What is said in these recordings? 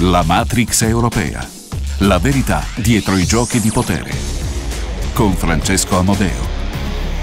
La Matrix europea. La verità dietro i giochi di potere. Con Francesco Amodeo.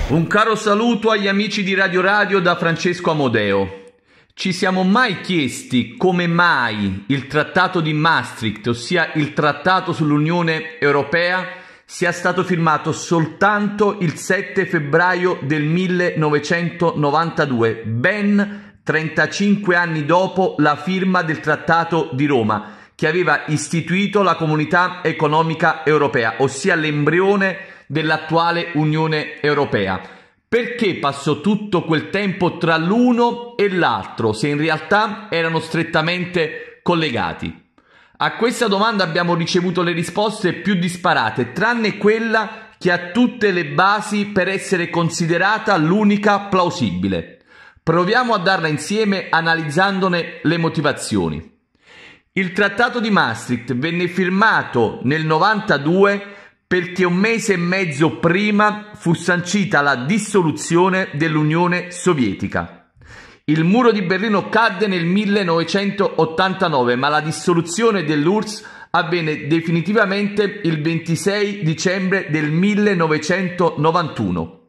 Un caro saluto agli amici di Radio Radio da Francesco Amodeo. Ci siamo mai chiesti come mai il trattato di Maastricht, ossia il trattato sull'Unione Europea, sia stato firmato soltanto il 7 febbraio del 1992, ben 35 anni dopo la firma del Trattato di Roma, che aveva istituito la Comunità Economica Europea, ossia l'embrione dell'attuale Unione Europea. Perché passò tutto quel tempo tra l'uno e l'altro, se in realtà erano strettamente collegati? A questa domanda abbiamo ricevuto le risposte più disparate, tranne quella che ha tutte le basi per essere considerata l'unica plausibile. Proviamo a darla insieme analizzandone le motivazioni. Il trattato di Maastricht venne firmato nel 92 perché un mese e mezzo prima fu sancita la dissoluzione dell'Unione Sovietica. Il muro di Berlino cadde nel 1989, ma la dissoluzione dell'URSS avvenne definitivamente il 26 dicembre del 1991.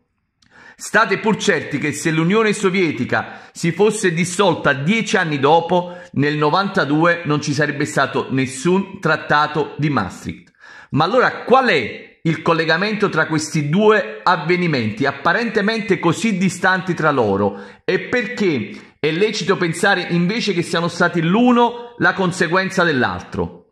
State pur certi che se l'Unione Sovietica si fosse dissolta dieci anni dopo, nel 92 non ci sarebbe stato nessun trattato di Maastricht. Ma allora qual è il collegamento tra questi due avvenimenti apparentemente così distanti tra loro e perché è lecito pensare invece che siano stati l'uno la conseguenza dell'altro?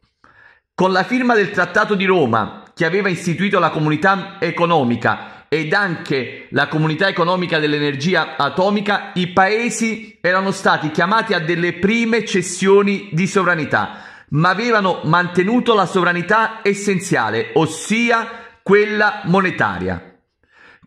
Con la firma del Trattato di Roma, che aveva istituito la comunità economica ed anche la comunità economica dell'energia atomica, i paesi erano stati chiamati a delle prime cessioni di sovranità, ma avevano mantenuto la sovranità essenziale, ossia quella monetaria.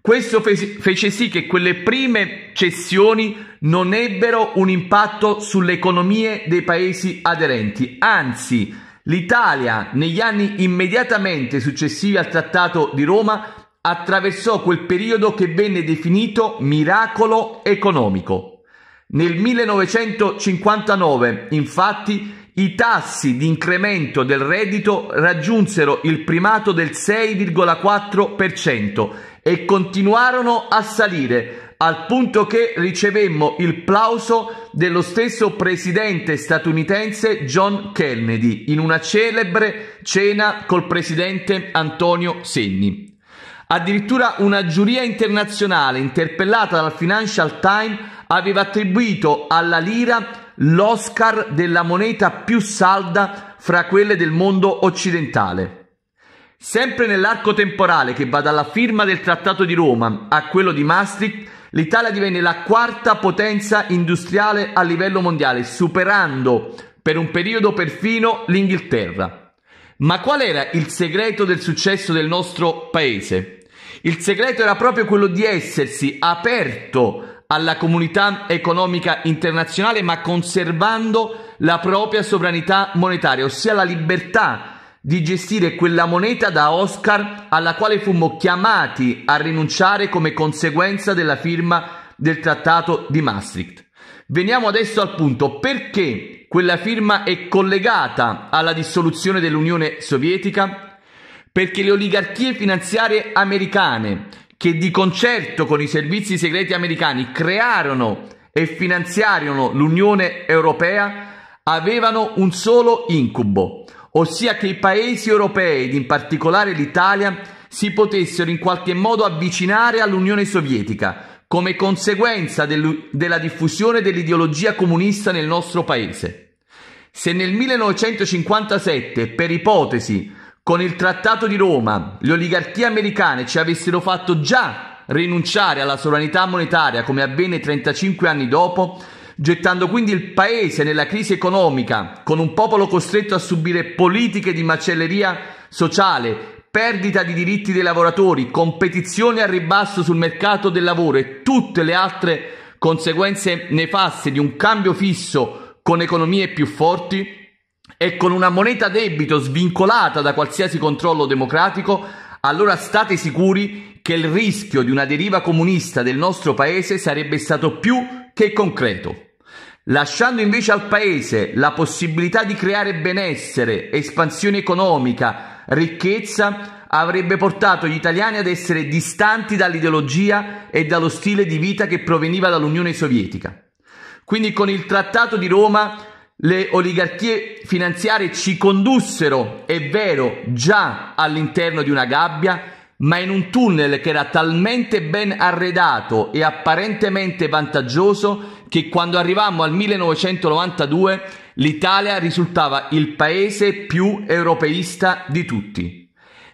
Questo fe- fece sì che quelle prime cessioni non ebbero un impatto sulle economie dei paesi aderenti, anzi l'Italia negli anni immediatamente successivi al Trattato di Roma attraversò quel periodo che venne definito miracolo economico. Nel 1959, infatti, i tassi di incremento del reddito raggiunsero il primato del 6,4% e continuarono a salire, al punto che ricevemmo il plauso dello stesso presidente statunitense John Kennedy in una celebre cena col presidente Antonio Segni. Addirittura una giuria internazionale interpellata dal Financial Times aveva attribuito alla lira l'Oscar della moneta più salda fra quelle del mondo occidentale. Sempre nell'arco temporale che va dalla firma del Trattato di Roma a quello di Maastricht, l'Italia divenne la quarta potenza industriale a livello mondiale, superando per un periodo perfino l'Inghilterra. Ma qual era il segreto del successo del nostro paese? Il segreto era proprio quello di essersi aperto alla comunità economica internazionale ma conservando la propria sovranità monetaria, ossia la libertà di gestire quella moneta da Oscar alla quale fummo chiamati a rinunciare come conseguenza della firma del trattato di Maastricht. Veniamo adesso al punto perché quella firma è collegata alla dissoluzione dell'Unione Sovietica? perché le oligarchie finanziarie americane, che di concerto con i servizi segreti americani crearono e finanziarono l'Unione Europea, avevano un solo incubo, ossia che i paesi europei, ed in particolare l'Italia, si potessero in qualche modo avvicinare all'Unione Sovietica, come conseguenza del, della diffusione dell'ideologia comunista nel nostro paese. Se nel 1957, per ipotesi, con il Trattato di Roma le oligarchie americane ci avessero fatto già rinunciare alla sovranità monetaria come avvenne 35 anni dopo, gettando quindi il paese nella crisi economica, con un popolo costretto a subire politiche di macelleria sociale, perdita di diritti dei lavoratori, competizione al ribasso sul mercato del lavoro e tutte le altre conseguenze nefaste di un cambio fisso con economie più forti, e con una moneta debito svincolata da qualsiasi controllo democratico, allora state sicuri che il rischio di una deriva comunista del nostro paese sarebbe stato più che concreto. Lasciando invece al paese la possibilità di creare benessere, espansione economica, ricchezza, avrebbe portato gli italiani ad essere distanti dall'ideologia e dallo stile di vita che proveniva dall'Unione Sovietica. Quindi con il Trattato di Roma le oligarchie finanziarie ci condussero, è vero, già all'interno di una gabbia, ma in un tunnel che era talmente ben arredato e apparentemente vantaggioso che quando arrivammo al 1992 l'Italia risultava il paese più europeista di tutti.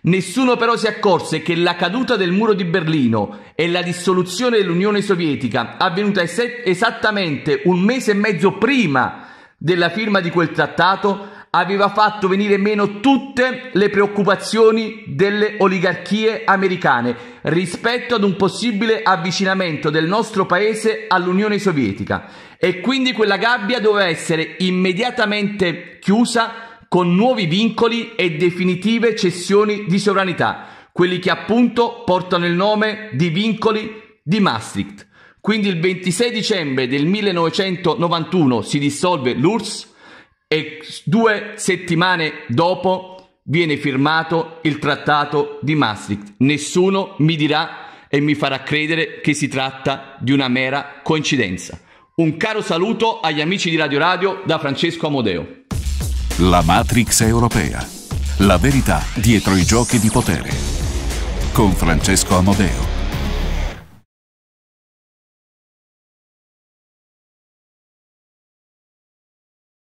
Nessuno però si accorse che la caduta del muro di Berlino e la dissoluzione dell'Unione Sovietica, avvenuta es- esattamente un mese e mezzo prima della firma di quel trattato aveva fatto venire meno tutte le preoccupazioni delle oligarchie americane rispetto ad un possibile avvicinamento del nostro paese all'Unione Sovietica e quindi quella gabbia doveva essere immediatamente chiusa con nuovi vincoli e definitive cessioni di sovranità, quelli che appunto portano il nome di vincoli di Maastricht. Quindi il 26 dicembre del 1991 si dissolve l'URSS e due settimane dopo viene firmato il trattato di Maastricht. Nessuno mi dirà e mi farà credere che si tratta di una mera coincidenza. Un caro saluto agli amici di Radio Radio da Francesco Amodeo. La Matrix europea. La verità dietro i giochi di potere. Con Francesco Amodeo.